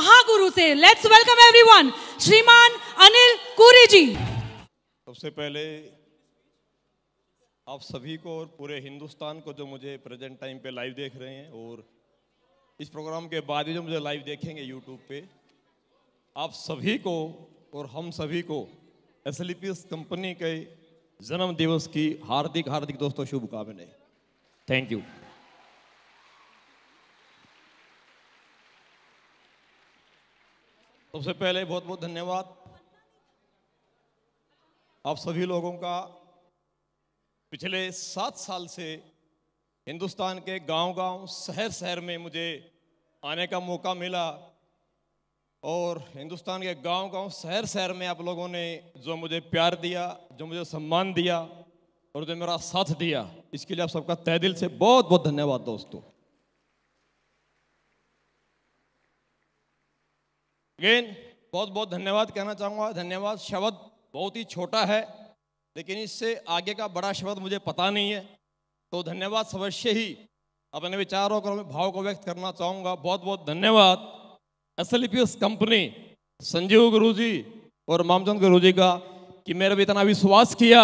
महागुरु से let's welcome everyone श्रीमान अनिल कुरी जी सबसे पहले आप सभी को और पूरे हिंदुस्तान को जो मुझे प्रेजेंट टाइम पे लाइव देख रहे हैं और इस प्रोग्राम के बाद जो मुझे लाइव देखेंगे यूट्यूब पे आप सभी को और हम सभी को एस कंपनी के जन्म दिवस की हार्दिक हार्दिक दोस्तों शुभकामनाएं थैंक यू सबसे पहले बहुत बहुत धन्यवाद आप सभी लोगों का पिछले सात साल से हिंदुस्तान के गांव-गांव, शहर-शहर में मुझे आने का मौका मिला और हिंदुस्तान के गांव-गांव, शहर-शहर में आप लोगों ने जो मुझे प्यार दिया जो मुझे सम्मान दिया और जो मेरा साथ दिया इसके लिए आप सबका तहदिल दिल से बहुत बहुत धन्यवाद दोस्तों अगेन बहुत बहुत धन्यवाद कहना चाहूँगा धन्यवाद शब्द बहुत ही छोटा है लेकिन इससे आगे का बड़ा शब्द मुझे पता नहीं है तो धन्यवाद अवश्य ही अपने विचारों को भाव को व्यक्त करना चाहूँगा बहुत बहुत धन्यवाद एस एल कंपनी संजीव गुरु जी और मामचंद गुरु जी का कि मेरे भी इतना विश्वास किया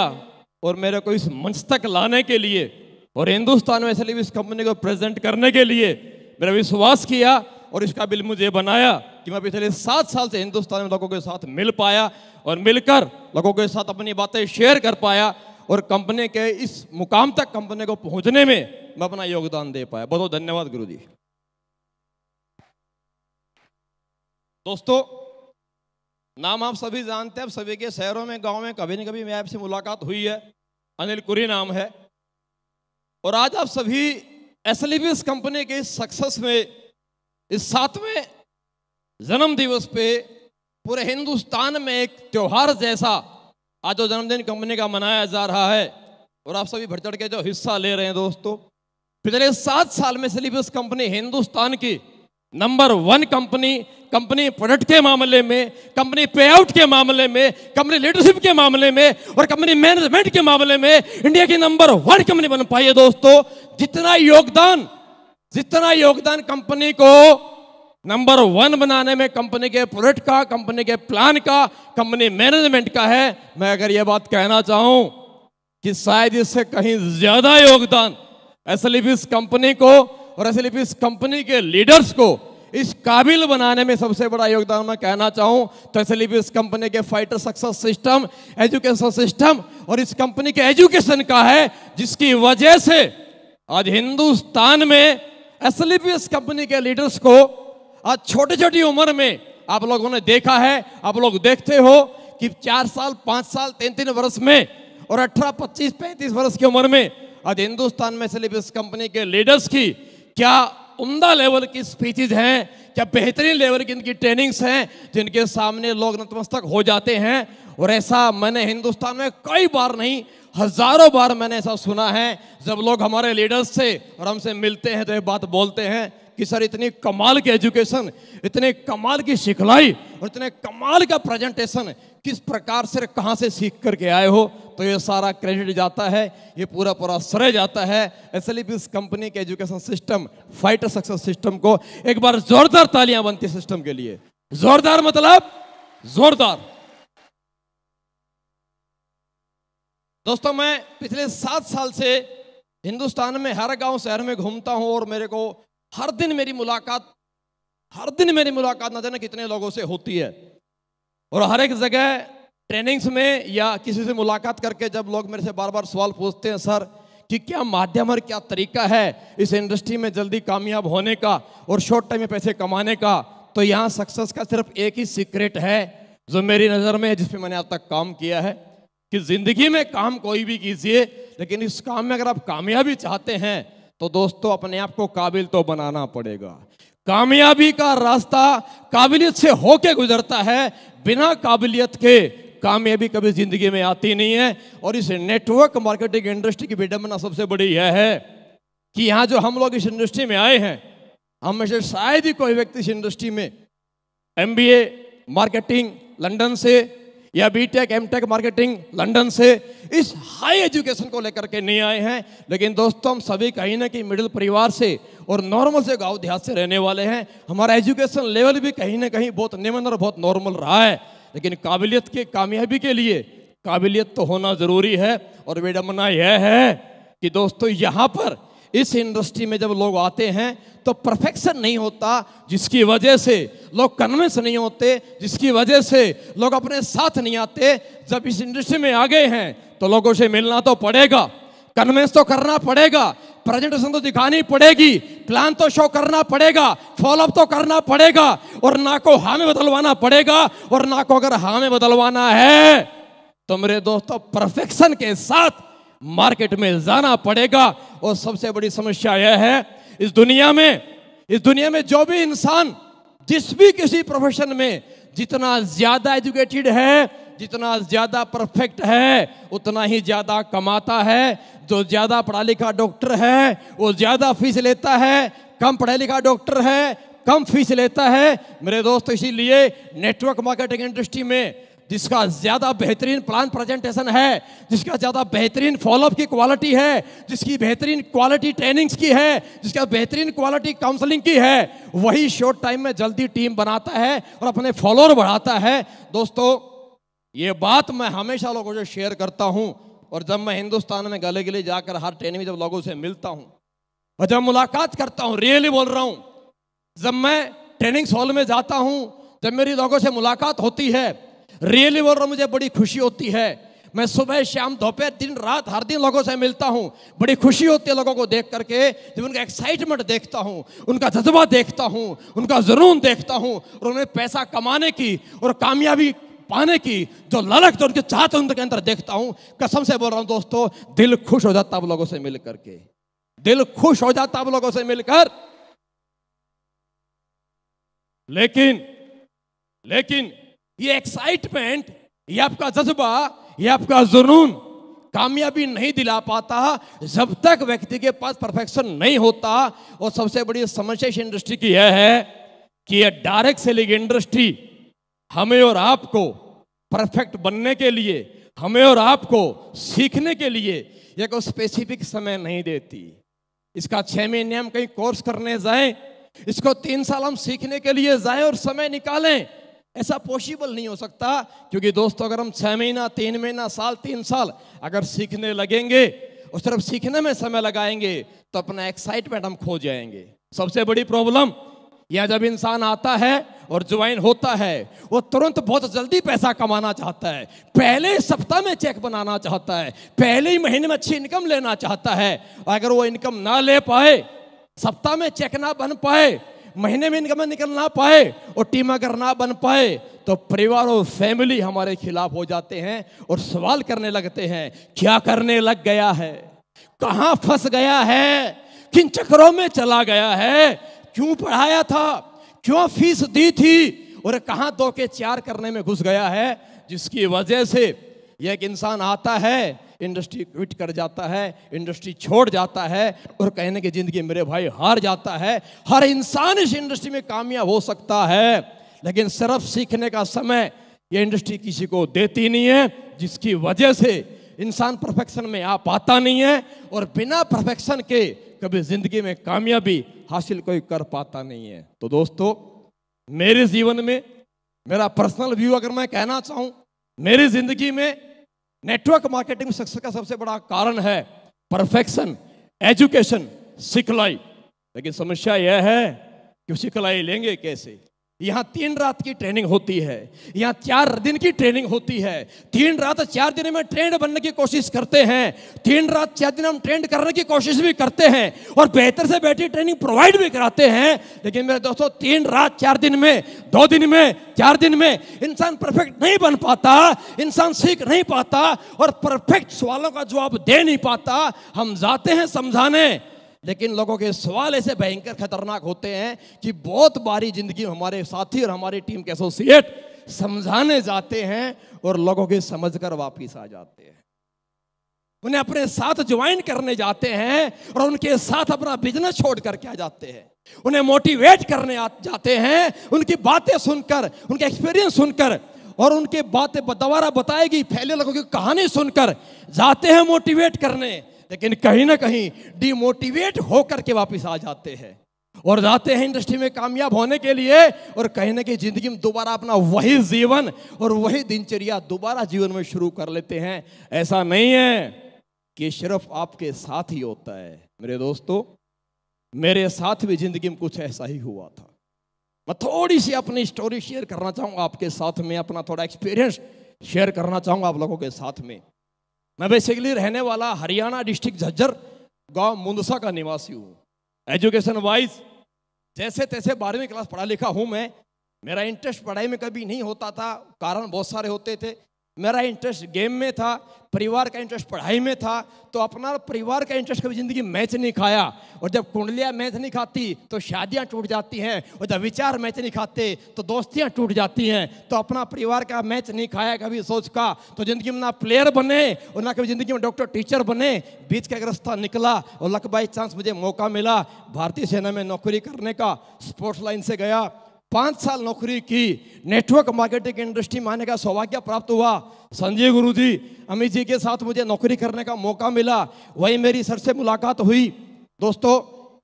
और मेरे को इस मंच तक लाने के लिए और हिंदुस्तान में एस कंपनी को प्रेजेंट करने के लिए मेरा विश्वास किया और इसका बिल मुझे बनाया कि मैं पिछले सात साल से हिंदुस्तान में लोगों के साथ मिल पाया और मिलकर लोगों के साथ अपनी बातें शेयर कर पाया और कंपनी के इस मुकाम तक कंपनी को पहुंचने में मैं अपना योगदान दे पाया बहुत बहुत धन्यवाद गुरु जी दोस्तों नाम आप सभी जानते हैं सभी के शहरों में गांव में कभी ना कभी मैं आपसे मुलाकात हुई है अनिल कुरी नाम है और आज आप सभी एस कंपनी e के सक्सेस में इस सातवें जन्म दिवस पे पूरे हिंदुस्तान में एक त्यौहार जैसा आज जो जन्मदिन कंपनी का मनाया जा रहा है और आप सभी बढ़ के जो हिस्सा ले रहे हैं दोस्तों पिछले सात साल में सिर्फ कंपनी हिंदुस्तान की number one company company product के मामले में कंपनी पे आउट के मामले में कंपनी लीडरशिप के मामले में और कंपनी मैनेजमेंट के मामले में इंडिया की नंबर वन कंपनी बन पाई है दोस्तों जितना योगदान जितना योगदान कंपनी को नंबर वन बनाने में कंपनी के प्रोडक्ट का कंपनी के प्लान का कंपनी मैनेजमेंट का है मैं अगर यह बात कहना चाहूं कि शायद इससे कहीं ज्यादा योगदान एसलिफ इस कंपनी को और एसलिफ इस कंपनी के लीडर्स को इस काबिल बनाने में सबसे बड़ा योगदान मैं कहना चाहूं तो एस भी इस कंपनी के fighter success system education system और इस कंपनी के एजुकेशन का है जिसकी वजह से आज हिंदुस्तान में एस कंपनी के लीडर्स को आज छोटी छोटी उम्र में आप लोगों ने देखा है आप लोग देखते हो कि चार साल पांच साल तीन तीन वर्ष में और अठारह पच्चीस पैंतीस वर्ष की उम्र में आज हिंदुस्तान में सेलिब्रिस कंपनी के लीडर्स की क्या उमदा लेवल की स्पीचेज हैं क्या बेहतरीन लेवल की इनकी ट्रेनिंग्स हैं जिनके सामने लोग नतमस्तक हो जाते हैं और ऐसा मैंने हिंदुस्तान में कई बार नहीं हजारों बार मैंने ऐसा सुना है जब लोग हमारे लीडर्स से और हमसे मिलते हैं तो ये बात बोलते हैं कि सर इतनी कमाल की एजुकेशन इतने कमाल की सिखलाई और इतने कमाल का प्रेजेंटेशन किस प्रकार से कहाँ से सीख करके आए हो तो ये सारा क्रेडिट जाता है ये पूरा पूरा श्रेय जाता है इसलिए भी इस कंपनी के education system fighter success system को एक बार जोरदार तालियां बनती सिस्टम के लिए जोरदार मतलब जोरदार दोस्तों मैं पिछले सात साल से हिंदुस्तान में हर गांव शहर में घूमता हूं और मेरे को हर दिन मेरी मुलाकात हर दिन मेरी मुलाकात ना जाने कितने लोगों से होती है और हर एक जगह ट्रेनिंग्स में या किसी से मुलाकात करके जब लोग मेरे से बार बार सवाल पूछते हैं सर कि क्या माध्यम और क्या तरीका है इस इंडस्ट्री में जल्दी कामयाब होने का और शॉर्ट टाइम में पैसे कमाने का तो यहाँ सक्सेस का सिर्फ एक ही सीक्रेट है जो मेरी नज़र में है जिस मैंने अब तक काम किया है कि ज़िंदगी में काम कोई भी कीजिए लेकिन इस काम में अगर आप कामयाबी चाहते हैं तो दोस्तों अपने आप को काबिल तो बनाना पड़ेगा कामयाबी का रास्ता काबिलियत से होके गुजरता है बिना काबिलियत के कामयाबी कभी जिंदगी में आती नहीं है और इस नेटवर्क मार्केटिंग इंडस्ट्री की विडम्बना सबसे बड़ी यह है कि यहाँ जो हम लोग इस इंडस्ट्री में आए हैं हम में से शायद ही कोई व्यक्ति इस इंडस्ट्री में एमबीए मार्केटिंग लंदन से या बीटेक एमटेक मार्केटिंग लंदन से इस हाई एजुकेशन को लेकर के नहीं आए हैं लेकिन दोस्तों हम सभी कहीं ना कहीं मिडिल परिवार से और नॉर्मल से गांव देहात से रहने वाले हैं हमारा एजुकेशन लेवल भी कहीं ना कहीं बहुत निम्न और बहुत नॉर्मल रहा है लेकिन काबिलियत के कामयाबी के लिए काबिलियत तो होना ज़रूरी है और विडम्बना यह है कि दोस्तों यहाँ पर इस इंडस्ट्री में जब लोग आते हैं तो परफेक्शन नहीं होता जिसकी वजह से लोग कन्विंस नहीं होते जिसकी वजह से लोग अपने साथ नहीं आते जब इस इंडस्ट्री में आ गए हैं तो लोगों से मिलना तो पड़ेगा कन्विंस तो करना पड़ेगा प्रेजेंटेशन तो दिखानी पड़ेगी प्लान तो शो करना पड़ेगा फॉलोअप तो करना पड़ेगा और ना को हाँ में बदलवाना पड़ेगा और ना को अगर हाँ में बदलवाना है तो मेरे दोस्तों परफेक्शन के साथ मार्केट में जाना पड़ेगा और सबसे बड़ी समस्या यह है इस दुनिया में इस दुनिया में जो भी इंसान जिस भी किसी प्रोफेशन में जितना ज्यादा एजुकेटेड है जितना ज्यादा परफेक्ट है उतना ही ज्यादा कमाता है जो ज्यादा पढ़ा लिखा डॉक्टर है वो ज्यादा फीस लेता है कम पढ़ा लिखा डॉक्टर है कम फीस लेता है मेरे दोस्त इसीलिए नेटवर्क मार्केटिंग इंडस्ट्री में जिसका ज़्यादा बेहतरीन प्लान प्रेजेंटेशन है जिसका ज़्यादा बेहतरीन फॉलोअप की क्वालिटी है जिसकी बेहतरीन क्वालिटी ट्रेनिंग्स की है जिसका बेहतरीन क्वालिटी काउंसलिंग की है वही शॉर्ट टाइम में जल्दी टीम बनाता है और अपने फॉलोअर बढ़ाता है दोस्तों ये बात मैं हमेशा लोगों से शेयर करता हूँ और जब मैं हिंदुस्तान में गले गले जाकर हर ट्रेन में जब लोगों से मिलता हूँ और जब मुलाकात करता हूँ रियली बोल रहा हूँ जब मैं ट्रेनिंग्स हॉल में जाता हूँ जब मेरी लोगों से मुलाकात होती है रियली बोल रहा मुझे बड़ी खुशी होती है मैं सुबह शाम दोपहर दिन रात हर दिन लोगों से मिलता हूँ बड़ी खुशी होती है लोगों को देख करके जब उनका एक्साइटमेंट देखता हूँ उनका जज्बा देखता हूँ उनका जुनून देखता हूँ और उन्हें पैसा कमाने की और कामयाबी पाने की जो ललक जो उनके चाहत उनके अंदर देखता हूँ कसम से बोल रहा हूँ दोस्तों दिल खुश हो जाता आप लोगों से मिल करके दिल खुश हो जाता आप लोगों से मिलकर लेकिन लेकिन ये एक्साइटमेंट ये आपका जज्बा ये आपका जुनून कामयाबी नहीं दिला पाता जब तक व्यक्ति के पास परफेक्शन नहीं होता और सबसे बड़ी समस्या इस इंडस्ट्री की यह है कि यह डायरेक्ट सेलिंग इंडस्ट्री हमें और आपको परफेक्ट बनने के लिए हमें और आपको सीखने के लिए यह कोई स्पेसिफिक समय नहीं देती इसका छह महीने हम कहीं कोर्स करने जाएं इसको तीन साल हम सीखने के लिए जाएं और समय निकालें ऐसा पॉसिबल नहीं हो सकता क्योंकि दोस्तों अगर हम छः महीना तीन महीना साल तीन साल अगर सीखने लगेंगे और सिर्फ सीखने में समय लगाएंगे तो अपना एक्साइटमेंट हम खो जाएंगे सबसे बड़ी प्रॉब्लम या जब इंसान आता है और ज्वाइन होता है वो तुरंत बहुत जल्दी पैसा कमाना चाहता है पहले सप्ताह में चेक बनाना चाहता है पहले ही महीने में अच्छी इनकम लेना चाहता है अगर वो इनकम ना ले पाए सप्ताह में चेक ना बन पाए महीने में इनकम निकल ना पाए और टीम अगर ना बन पाए तो परिवार और फैमिली हमारे खिलाफ हो जाते हैं और सवाल करने लगते हैं क्या करने लग गया है कहाँ फंस गया है किन चक्रों में चला गया है क्यों पढ़ाया था क्यों फीस दी थी और कहाँ दो के चार करने में घुस गया है जिसकी वजह से एक इंसान आता है इंडस्ट्री क्विट कर जाता है इंडस्ट्री छोड़ जाता है और कहने की ज़िंदगी मेरे भाई हार जाता है हर इंसान इस इंडस्ट्री में कामयाब हो सकता है लेकिन सिर्फ सीखने का समय ये इंडस्ट्री किसी को देती नहीं है जिसकी वजह से इंसान परफेक्शन में आ पाता नहीं है और बिना परफेक्शन के कभी ज़िंदगी में कामयाबी हासिल कोई कर पाता नहीं है तो दोस्तों मेरे जीवन में मेरा पर्सनल व्यू अगर मैं कहना चाहूं मेरी ज़िंदगी में नेटवर्क मार्केटिंग सक्सेस का सबसे बड़ा कारण है परफेक्शन एजुकेशन सिखलाई लेकिन समस्या यह है कि सिखलाई लेंगे कैसे यहां तीन रात की ट्रेनिंग होती है यहाँ चार दिन की ट्रेनिंग होती है तीन रात चार दिन में ट्रेंड बनने की कोशिश करते हैं तीन रात चार दिन हम ट्रेंड करने की कोशिश भी करते हैं और बेहतर से बेहतर ट्रेनिंग प्रोवाइड भी कराते हैं लेकिन मेरे दोस्तों तीन रात चार दिन में दो दिन में चार दिन में इंसान परफेक्ट नहीं बन पाता इंसान सीख नहीं पाता और परफेक्ट सवालों का जवाब दे नहीं पाता हम जाते हैं समझाने लेकिन लोगों के सवाल ऐसे भयंकर खतरनाक होते हैं कि बहुत बारी जिंदगी में हमारे साथी और हमारी टीम के एसोसिएट समझाने जाते हैं और लोगों के समझ कर वापिस आ जाते हैं उन्हें अपने साथ ज्वाइन करने जाते हैं और उनके साथ अपना बिजनेस छोड़ करके आ जाते हैं उन्हें मोटिवेट करने जाते हैं उनकी बातें सुनकर उनके एक्सपीरियंस सुनकर और उनके बातें दोबारा बताएगी फैले लोगों की कहानी सुनकर जाते हैं मोटिवेट करने लेकिन कहीं ना कहीं डिमोटिवेट होकर के वापस आ जाते हैं और जाते हैं इंडस्ट्री में कामयाब होने के लिए और कहीं ना कहीं जिंदगी में दोबारा अपना वही जीवन और वही दिनचर्या दोबारा जीवन में शुरू कर लेते हैं ऐसा नहीं है कि सिर्फ आपके साथ ही होता है मेरे दोस्तों मेरे साथ भी जिंदगी में कुछ ऐसा ही हुआ था मैं थोड़ी सी अपनी स्टोरी शेयर करना चाहूंगा आपके साथ में अपना थोड़ा एक्सपीरियंस शेयर करना चाहूंगा आप लोगों के साथ में मैं बेसिकली रहने वाला हरियाणा डिस्ट्रिक्ट झज्जर गांव मुंदसा का निवासी हूँ एजुकेशन वाइज जैसे तैसे बारहवीं क्लास पढ़ा लिखा हूँ मैं मेरा इंटरेस्ट पढ़ाई में कभी नहीं होता था कारण बहुत सारे होते थे मेरा इंटरेस्ट गेम में था परिवार का इंटरेस्ट पढ़ाई में था तो अपना परिवार का इंटरेस्ट कभी जिंदगी मैच नहीं खाया और जब कुंडलियाँ मैच नहीं खाती तो शादियाँ टूट जाती हैं और जब विचार मैच नहीं खाते तो दोस्तियाँ टूट जाती हैं तो अपना परिवार का मैच नहीं खाया कभी सोच का तो जिंदगी में ना प्लेयर बने और ना कभी जिंदगी में डॉक्टर टीचर बने बीच का एक रास्ता निकला और लक बाई चांस मुझे मौका मिला भारतीय सेना में नौकरी करने का स्पोर्ट्स लाइन से गया पाँच साल नौकरी की नेटवर्क मार्केटिंग इंडस्ट्री में आने का सौभाग्य प्राप्त हुआ संजय गुरु जी अमित जी के साथ मुझे नौकरी करने का मौका मिला वही मेरी सर से मुलाकात हुई दोस्तों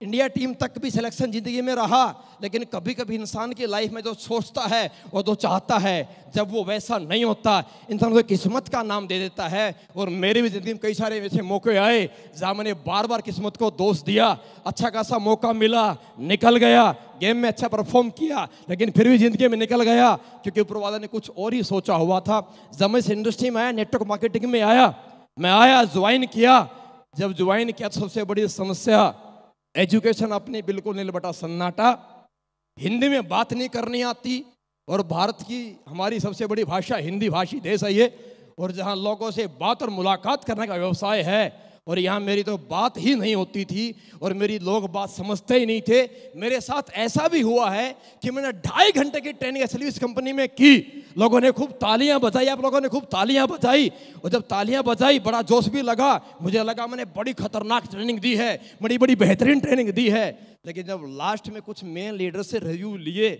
इंडिया टीम तक भी सिलेक्शन ज़िंदगी में रहा लेकिन कभी कभी इंसान की लाइफ में जो सोचता है और जो तो चाहता है जब वो वैसा नहीं होता इंसान को किस्मत का नाम दे देता है और मेरी भी ज़िंदगी में कई सारे ऐसे मौके आए जहाँ मैंने बार बार किस्मत को दोष दिया अच्छा खासा मौका मिला निकल गया गेम में अच्छा परफॉर्म किया लेकिन फिर भी ज़िंदगी में निकल गया क्योंकि ऊपर वाला ने कुछ और ही सोचा हुआ था जब मैं इस इंडस्ट्री में आया नेटवर्क मार्केटिंग में आया मैं आया ज्वाइन किया जब ज्वाइन किया तो सबसे बड़ी समस्या एजुकेशन अपनी बिल्कुल नहीं बटा सन्नाटा हिंदी में बात नहीं करनी आती और भारत की हमारी सबसे बड़ी भाषा हिंदी भाषी देश है ये और जहाँ लोगों से बात और मुलाकात करने का व्यवसाय है और यहाँ मेरी तो बात ही नहीं होती थी और मेरी लोग बात समझते ही नहीं थे मेरे साथ ऐसा भी हुआ है कि मैंने ढाई घंटे की ट्रेनिंग सर्विस कंपनी में की लोगों ने खूब तालियां बजाई आप लोगों ने खूब तालियां बजाई और जब तालियां बजाई बड़ा जोश भी लगा मुझे लगा मैंने बड़ी खतरनाक ट्रेनिंग दी है बड़ी बड़ी बेहतरीन ट्रेनिंग दी है लेकिन जब लास्ट में कुछ मेन लीडर से रिव्यू लिए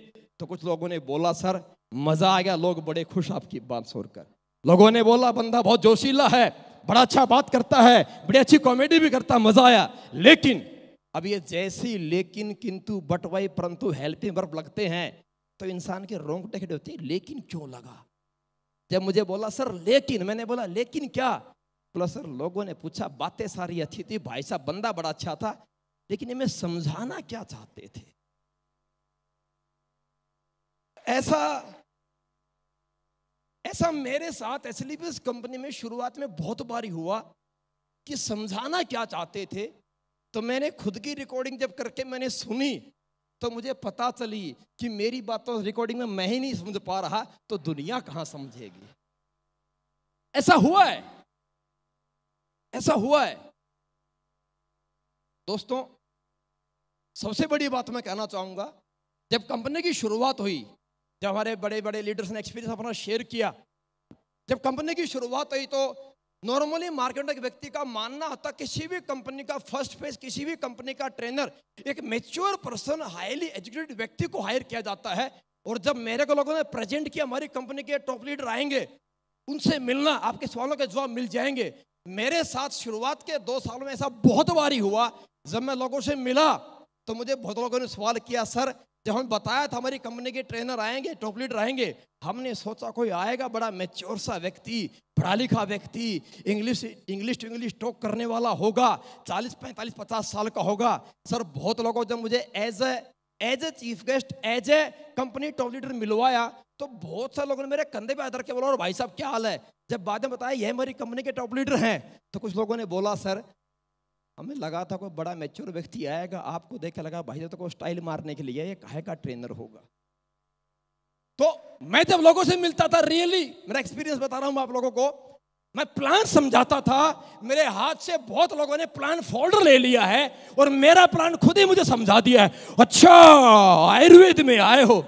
तो कुछ लोगों ने बोला सर मज़ा आ गया लोग बड़े खुश आपकी बात सुनकर लोगों ने बोला बंदा बहुत जोशीला है बड़ा अच्छा बात करता है बड़ी अच्छी कॉमेडी भी करता मज़ा आया लेकिन अब ये जैसी लेकिन किंतु बटवाई परंतु हेल्पिंग वर्ब लगते हैं तो इंसान के रोंगटे खड़ी होती लेकिन क्यों लगा जब मुझे बोला सर लेकिन मैंने बोला लेकिन क्या बोला सर लोगों ने पूछा बातें सारी अच्छी थी भाई साहब बंदा बड़ा अच्छा था लेकिन इनमें समझाना क्या चाहते थे ऐसा ऐसा मेरे साथ एसलीपीएस कंपनी में शुरुआत में बहुत बारी हुआ कि समझाना क्या चाहते थे तो मैंने खुद की रिकॉर्डिंग जब करके मैंने सुनी तो मुझे पता चली कि मेरी बातों तो रिकॉर्डिंग में मैं ही नहीं समझ पा रहा तो दुनिया कहां समझेगी ऐसा हुआ है ऐसा हुआ है दोस्तों सबसे बड़ी बात मैं कहना चाहूंगा जब कंपनी की शुरुआत हुई जब हमारे बड़े बड़े लीडर्स ने एक्सपीरियंस अपना शेयर किया जब कंपनी की शुरुआत हुई तो नॉर्मली मार्केट व्यक्ति का मानना होता किसी भी कंपनी का फर्स्ट फेज किसी भी कंपनी का ट्रेनर एक मेच्योर पर्सन हाईली एजुकेटेड व्यक्ति को हायर किया जाता है और जब मेरे को लोगों ने प्रेजेंट किया हमारी कंपनी के टॉप लीडर आएंगे उनसे मिलना आपके सवालों के जवाब मिल जाएंगे मेरे साथ शुरुआत के दो सालों में ऐसा बहुत बारी हुआ जब मैं लोगों से मिला तो मुझे बहुत लोगों ने सवाल किया सर जब हमें बताया था हमारी कंपनी के ट्रेनर आएंगे टॉप लीडर आएंगे हमने सोचा कोई आएगा बड़ा मेच्योर सा व्यक्ति पढ़ा लिखा व्यक्ति English English to English talk करने वाला होगा चालीस पैंतालीस पचास साल का होगा सर बहुत लोगों जब मुझे as a as a chief guest as a company top leader मिलवाया तो बहुत सारे लोगों ने मेरे कंधे पे आदर के बोला और भाई साहब क्या हाल है जब बाद में बताया ये हमारी कंपनी के टॉप लीडर हैं तो कुछ लोगों ने बोला सर हमें लगा था कोई बड़ा मेच्योर व्यक्ति आएगा आपको देख के लगा भाई तो को स्टाइल मारने के लिए ये काहे का ट्रेनर होगा तो मैं जब लोगों से मिलता था रियली मेरा एक्सपीरियंस बता रहा हूं आप लोगों को मैं प्लान समझाता था मेरे हाथ से बहुत लोगों ने प्लान फोल्डर ले लिया है और मेरा प्लान खुद ही मुझे समझा दिया है अच्छा आयुर्वेद में आए हो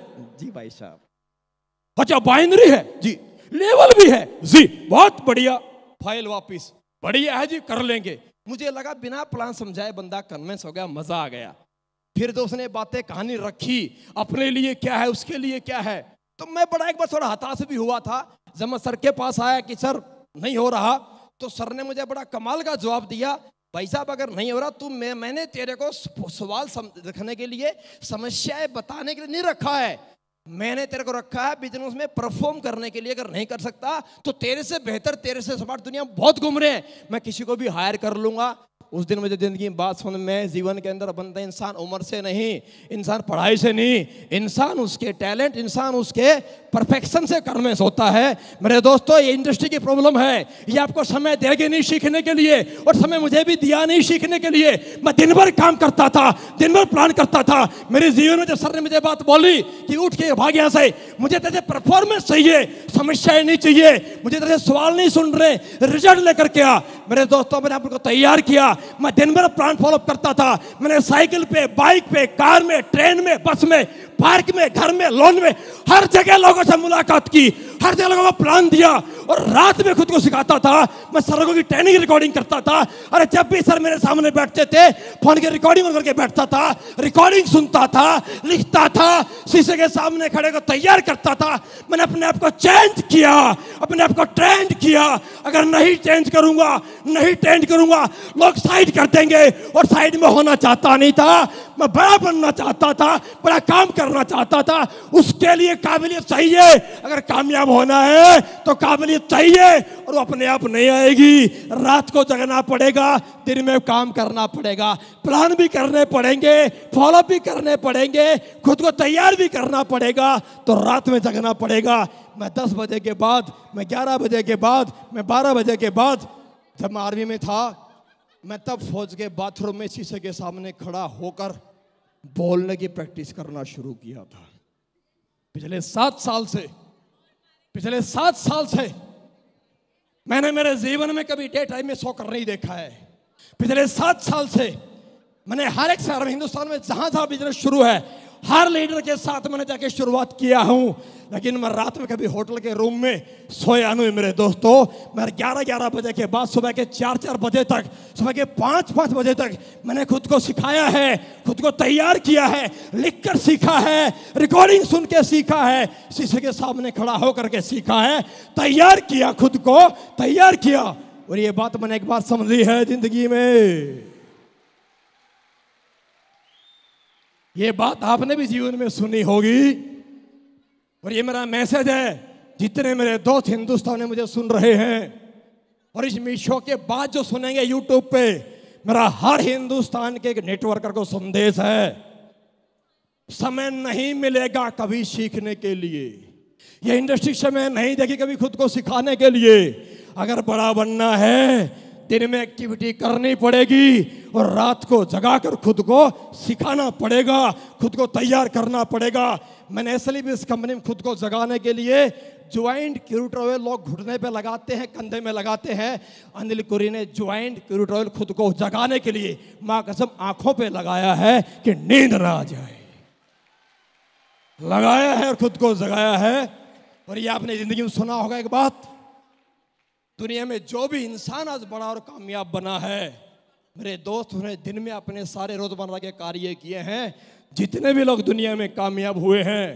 जी भाई साहब अच्छा बाइनरी है जी लेवल भी है जी बहुत बढ़िया फाइल वापिस बढ़िया है जी कर लेंगे मुझे लगा बिना प्लान समझाए बंदा कन्वेंस हो गया मजा आ गया फिर तो उसने बातें कहानी रखी अपने लिए क्या है उसके लिए क्या है तो मैं बड़ा एक बार थोड़ा हताश भी हुआ था जब मैं सर के पास आया कि सर नहीं हो रहा तो सर ने मुझे बड़ा कमाल का जवाब दिया भाई साहब अगर नहीं हो रहा तो मैं मैंने तेरे को सवाल रखने के लिए समस्याएं बताने के लिए नहीं रखा है मैंने तेरे को रखा है बिजनेस में परफॉर्म करने के लिए अगर नहीं कर सकता तो तेरे से बेहतर तेरे से स्मार्ट दुनिया बहुत घूम रहे हैं मैं किसी को भी हायर कर लूंगा उस दिन मुझे ज़िंदगी में बात सुन में जीवन के अंदर बनता है इंसान उम्र से नहीं इंसान पढ़ाई से नहीं इंसान उसके टैलेंट इंसान उसके परफेक्शन से से होता है मेरे दोस्तों ये इंडस्ट्री की प्रॉब्लम है ये आपको समय देगी नहीं सीखने के लिए और समय मुझे भी दिया नहीं सीखने के लिए मैं दिन भर काम करता था दिन भर प्लान करता था मेरे जीवन में जब सर ने मुझे बात बोली कि उठ के भाग यहाँ से मुझे तेरे परफॉर्मेंस चाहिए समस्याएं नहीं चाहिए मुझे तेरे सवाल नहीं सुन रहे रिजल्ट लेकर के आ मेरे दोस्तों मैंने आपको तैयार किया मैं दिन भर प्राण फॉलोअप करता था मैंने साइकिल पे बाइक पे कार में ट्रेन में बस में पार्क में घर में लॉन में हर जगह लोगों से मुलाकात की हर जगह लोगों को प्लान दिया और रात में खुद को सिखाता था मैं सर लोगों की ट्रेनिंग रिकॉर्डिंग करता था अरे जब भी सर मेरे सामने बैठते थे फोन के रिकॉर्डिंग करके बैठता था रिकॉर्डिंग सुनता था लिखता था शीशे के सामने खड़े को तैयार करता था मैंने अपने आप को चेंज किया अपने आप को ट्रेंड किया अगर नहीं चेंज करूंगा नहीं ट्रेंड करूंगा लोग साइड कर देंगे और साइड में होना चाहता नहीं था मैं बड़ा बनना चाहता था बड़ा काम करना चाहता था उसके लिए काबिलियत चाहिए अगर कामयाब होना है तो काबिलियत चाहिए और वो अपने आप नहीं आएगी रात को जगना पड़ेगा दिन में काम करना पड़ेगा प्लान भी करने पड़ेंगे फॉलोअप भी करने पड़ेंगे खुद को तैयार भी करना पड़ेगा तो रात में जगना पड़ेगा मैं दस बजे के बाद मैं ग्यारह बजे के बाद मैं बारह बजे के बाद जब मैं आर्मी में था मैं तब फौज के बाथरूम में शीशे के सामने खड़ा होकर बोलने की प्रैक्टिस करना शुरू किया था पिछले सात साल से पिछले सात साल से मैंने मेरे जीवन में कभी डे टाइम में सोकर नहीं देखा है पिछले सात साल से मैंने हर एक शहर में हिंदुस्तान में जहां जहां बिजनेस शुरू है हर लीडर के साथ मैंने जाके शुरुआत किया हूँ लेकिन मैं रात में कभी होटल के रूम में सोया नहीं मेरे दोस्तों मैं ग्यारह ग्यारह बजे के बाद सुबह के चार चार बजे तक सुबह के पाँच पाँच बजे तक मैंने खुद को सिखाया है खुद को तैयार किया है लिख कर सीखा है रिकॉर्डिंग सुन के सीखा है शीशे के सामने खड़ा होकर के सीखा है तैयार किया खुद को तैयार किया और ये बात मैंने एक बार समझी है जिंदगी में ये बात आपने भी जीवन में सुनी होगी और ये मेरा मैसेज है जितने मेरे दोस्त हिंदुस्तान में मुझे सुन रहे हैं और इस मीशो के बाद जो सुनेंगे यूट्यूब पे मेरा हर हिंदुस्तान के एक नेटवर्कर को संदेश है समय नहीं मिलेगा कभी सीखने के लिए ये इंडस्ट्री समय नहीं देगी कभी खुद को सिखाने के लिए अगर बड़ा बनना है दिन में एक्टिविटी करनी पड़ेगी और रात को जगाकर खुद को सिखाना पड़ेगा खुद को तैयार करना पड़ेगा मैंने इसलिए भी इस कंपनी में खुद को जगाने के लिए ज्वाइंट क्यूट्रोवेल लोग घुटने पे लगाते हैं कंधे में लगाते हैं अनिल कुरी ने ज्वाइंट क्यूट्रोवेल खुद को जगाने के लिए माँ कसम आंखों पे लगाया है कि नींद ना आ जाए लगाया है और खुद को जगाया है और ये आपने जिंदगी में सुना होगा एक बात दुनिया में जो भी इंसान आज बना और कामयाब बना है मेरे दोस्त उन्हें दिन में अपने सारे रोजमर्रा के कार्य किए हैं जितने भी लोग दुनिया में कामयाब हुए हैं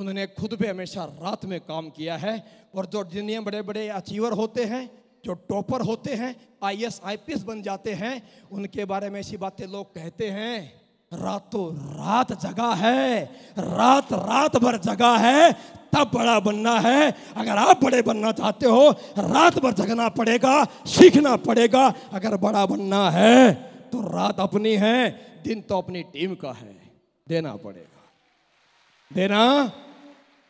उन्होंने खुद पे हमेशा रात में काम किया है और जो दुनिया बड़े बड़े अचीवर होते हैं जो टॉपर होते हैं आई एस बन जाते हैं उनके बारे में ऐसी बातें लोग कहते हैं रातों रात जगा है रात रात भर जगा है तब बड़ा बनना है अगर आप बड़े बनना चाहते हो रात भर जगना पड़ेगा सीखना पड़ेगा अगर बड़ा बनना है तो रात अपनी है दिन तो अपनी टीम का है देना पड़ेगा देना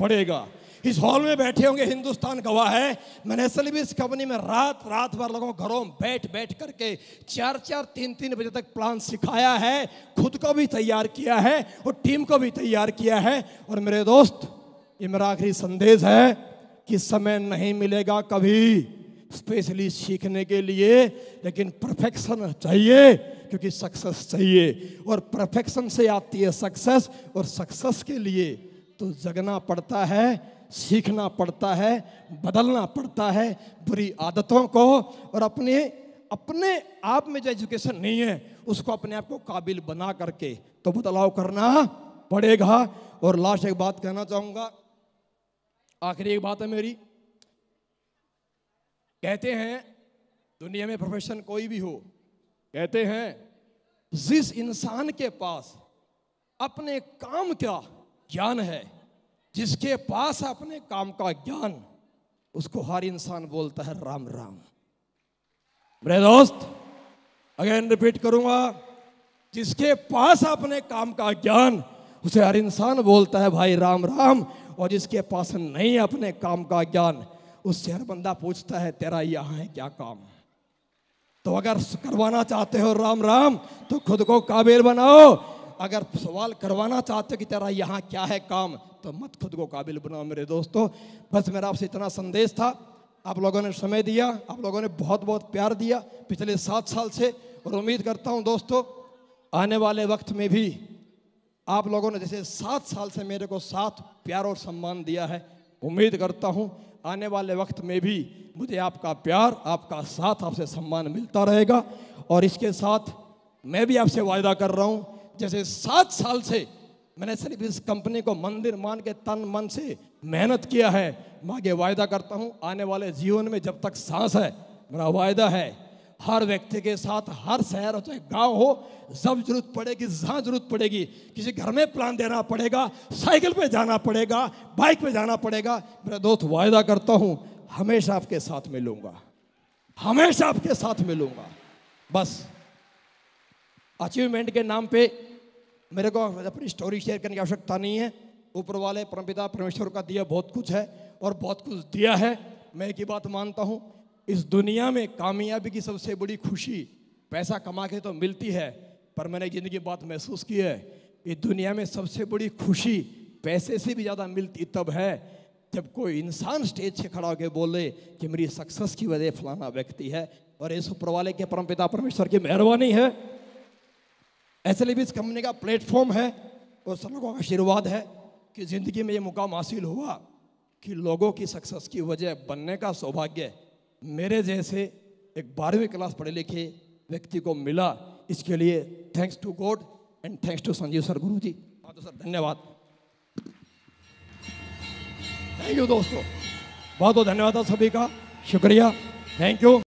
पड़ेगा इस हॉल में बैठे होंगे हिंदुस्तान गवाह है मैंने इस कंपनी में रात रात भर लोगों घरों में बैठ बैठ करके चार चार तीन तीन बजे तक प्लान सिखाया है खुद को भी तैयार किया है और टीम को भी तैयार किया है और मेरे दोस्त ये मेरा आखिरी संदेश है कि समय नहीं मिलेगा कभी स्पेशली सीखने के लिए लेकिन परफेक्शन चाहिए क्योंकि सक्सेस चाहिए और परफेक्शन से आती है सक्सेस और सक्सेस के लिए तो जगना पड़ता है सीखना पड़ता है बदलना पड़ता है बुरी आदतों को और अपने अपने आप में जो एजुकेशन नहीं है उसको अपने आप को काबिल बना करके तो बदलाव करना पड़ेगा और लास्ट एक बात कहना चाहूँगा आखिरी एक बात है मेरी कहते हैं दुनिया में प्रोफेशन कोई भी हो कहते हैं जिस इंसान के पास अपने काम का ज्ञान है जिसके पास अपने काम का ज्ञान उसको हर इंसान बोलता है राम राम मेरे दोस्त अगेन रिपीट करूंगा जिसके पास अपने काम का ज्ञान उसे हर इंसान बोलता है भाई राम राम और जिसके पास नहीं अपने काम का ज्ञान उससे हर बंदा पूछता है तेरा यहाँ है क्या काम तो अगर करवाना चाहते हो राम राम तो खुद को काबिल बनाओ अगर सवाल करवाना चाहते हो कि तेरा यहाँ क्या है काम तो मत खुद को काबिल बनाओ मेरे दोस्तों बस मेरा आपसे इतना संदेश था आप लोगों ने समय दिया आप लोगों ने बहुत बहुत प्यार दिया पिछले सात साल से और उम्मीद करता हूँ दोस्तों आने वाले वक्त में भी आप लोगों ने जैसे सात साल से मेरे को साथ प्यार और सम्मान दिया है उम्मीद करता हूँ आने वाले वक्त में भी मुझे आपका प्यार आपका साथ आपसे सम्मान मिलता रहेगा और इसके साथ मैं भी आपसे वायदा कर रहा हूँ जैसे सात साल से मैंने सिर्फ इस कंपनी को मंदिर मान के तन मन से मेहनत किया है मैं आगे वायदा करता हूँ आने वाले जीवन में जब तक सांस है मेरा वायदा है हर व्यक्ति के साथ हर शहर हो चाहे गांव हो जब जरूरत पड़ेगी जहां जरूरत पड़ेगी किसी घर में प्लान देना पड़ेगा साइकिल पे जाना पड़ेगा बाइक पे जाना पड़ेगा मेरा दोस्त वायदा करता हूं हमेशा आपके साथ मिलूंगा हमेशा आपके साथ मिलूंगा बस अचीवमेंट के नाम पे मेरे को अपनी स्टोरी शेयर करने की आवश्यकता नहीं है ऊपर वाले परमपिता परमेश्वर का दिया बहुत कुछ है और बहुत कुछ दिया है मैं एक ही बात मानता हूँ इस दुनिया में कामयाबी की सबसे बड़ी खुशी पैसा कमा के तो मिलती है पर मैंने ज़िंदगी बात महसूस की है इस दुनिया में सबसे बड़ी खुशी पैसे से भी ज़्यादा मिलती तब है जब कोई इंसान स्टेज से खड़ा होकर बोले कि मेरी सक्सेस की वजह फलाना व्यक्ति है और ये सुप्रवाले के परमपिता परमेश्वर की मेहरबानी है ऐसे लिए भी इस कंपनी का प्लेटफॉर्म है और सब लोगों का आशीर्वाद है कि ज़िंदगी में ये मुकाम हासिल हुआ कि लोगों की सक्सेस की वजह बनने का सौभाग्य मेरे जैसे एक बारहवीं क्लास पढ़े लिखे व्यक्ति को मिला इसके लिए thanks to God and thanks to Sanjeev sir guru ji हाँ तो सर धन्यवाद थैंक यू दोस्तों बहुत बहुत धन्यवाद सभी का शुक्रिया थैंक यू